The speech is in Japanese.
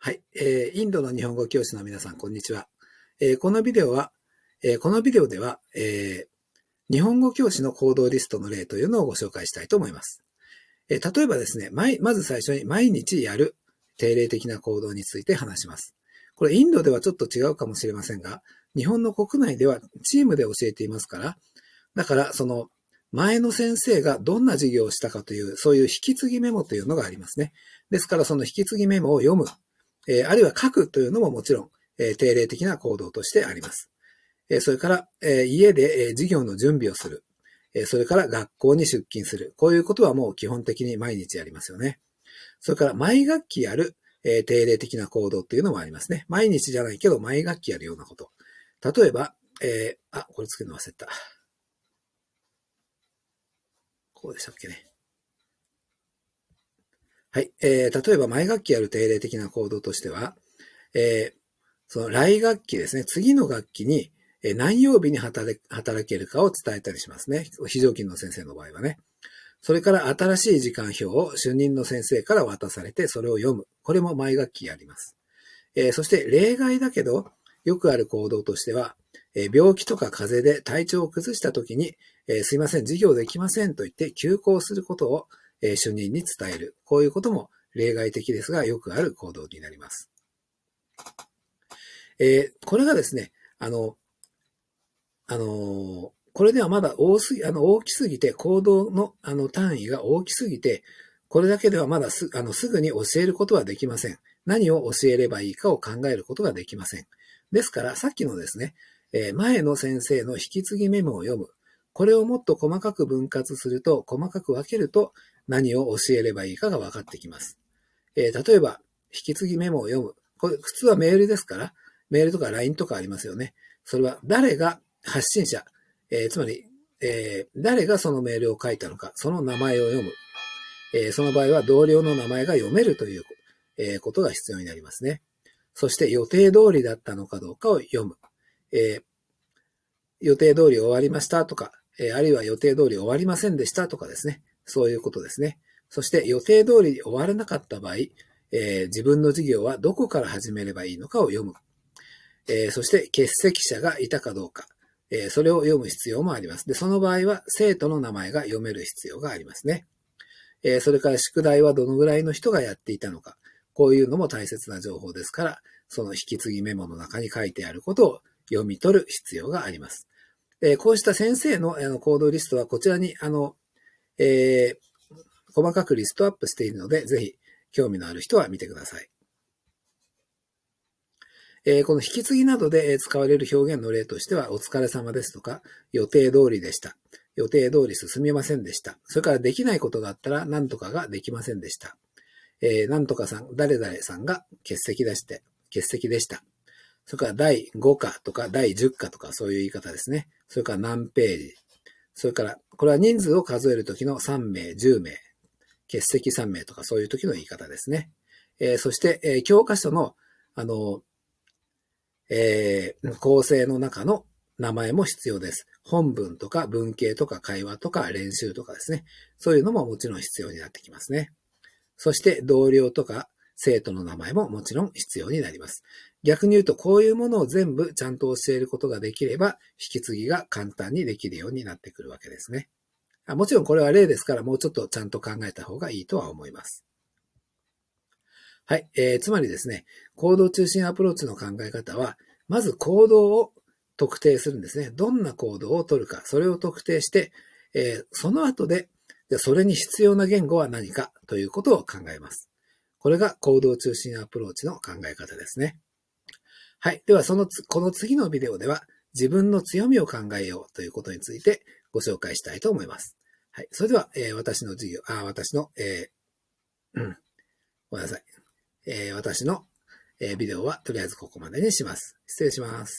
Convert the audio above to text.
はい、えー、インドの日本語教師の皆さん、こんにちは。えー、このビデオは、えー、このビデオでは、えー、日本語教師の行動リストの例というのをご紹介したいと思います。えー、例えばですね、まず最初に毎日やる定例的な行動について話します。これ、インドではちょっと違うかもしれませんが、日本の国内ではチームで教えていますから、だから、その、前の先生がどんな授業をしたかという、そういう引き継ぎメモというのがありますね。ですから、その引き継ぎメモを読むえあるいは書くというのももちろん、え定例的な行動としてあります。えそれから、え家で、え授業の準備をする。えそれから学校に出勤する。こういうことはもう基本的に毎日やりますよね。それから、毎学期やる、え定例的な行動っていうのもありますね。毎日じゃないけど、毎学期やるようなこと。例えば、えー、あ、これつけるの忘れた。こうでしたっけね。はい。えー、例えば前学期やる定例的な行動としては、えー、その来学期ですね、次の学期に何曜日に働けるかを伝えたりしますね。非常勤の先生の場合はね。それから新しい時間表を主任の先生から渡されてそれを読む。これも毎学期やります。えー、そして例外だけど、よくある行動としては、えー、病気とか風邪で体調を崩した時に、えー、すいません、授業できませんと言って休校することをえー、主任に伝える。こういうことも例外的ですが、よくある行動になります。えー、これがですね、あの、あのー、これではまだ多すぎ、あの、大きすぎて、行動の、あの、単位が大きすぎて、これだけではまだす、あの、すぐに教えることはできません。何を教えればいいかを考えることができません。ですから、さっきのですね、えー、前の先生の引き継ぎメモを読むこれをもっと細かく分割すると、細かく分けると、何を教えればいいかが分かってきます。えー、例えば、引き継ぎメモを読む。これ、普通はメールですから、メールとか LINE とかありますよね。それは誰が発信者、えー、つまり、えー、誰がそのメールを書いたのか、その名前を読む。えー、その場合は同僚の名前が読めるという、えことが必要になりますね。そして予定通りだったのかどうかを読む。え予定通り終わりましたとか、えあるいは予定通り終わりませんでしたとかですね。そういうことですね。そして予定通り終わらなかった場合、えー、自分の事業はどこから始めればいいのかを読む。えー、そして欠席者がいたかどうか、えー、それを読む必要もあります。で、その場合は生徒の名前が読める必要がありますね。えそれから宿題はどのぐらいの人がやっていたのか、こういうのも大切な情報ですから、その引き継ぎメモの中に書いてあることを読み取る必要があります。えー、こうした先生のあの行動リストはこちらに、あの、えー、細かくリストアップしているので、ぜひ興味のある人は見てください。えー、この引き継ぎなどで使われる表現の例としては、お疲れ様ですとか、予定通りでした。予定通り進みませんでした。それからできないことがあったら何とかができませんでした。えー、何とかさん、誰々さんが欠席出して、欠席でした。それから第5課とか第10課とかそういう言い方ですね。それから何ページ。それから、これは人数を数えるときの3名、10名、欠席3名とかそういうときの言い方ですね。えー、そして、えー、教科書の、あの、えー、構成の中の名前も必要です。本文とか文系とか会話とか練習とかですね。そういうのももちろん必要になってきますね。そして同僚とか生徒の名前ももちろん必要になります。逆に言うと、こういうものを全部ちゃんと教えることができれば、引き継ぎが簡単にできるようになってくるわけですね。あもちろんこれは例ですから、もうちょっとちゃんと考えた方がいいとは思います。はい。えー、つまりですね、行動中心アプローチの考え方は、まず行動を特定するんですね。どんな行動を取るか、それを特定して、えー、その後で、じゃそれに必要な言語は何かということを考えます。これが行動中心アプローチの考え方ですね。はい。では、そのつ、この次のビデオでは、自分の強みを考えようということについてご紹介したいと思います。はい。それでは、えー、私の授業、あ、私の、えー、うん。ごめんなさい。えー、私の、えビデオはとりあえずここまでにします。失礼します。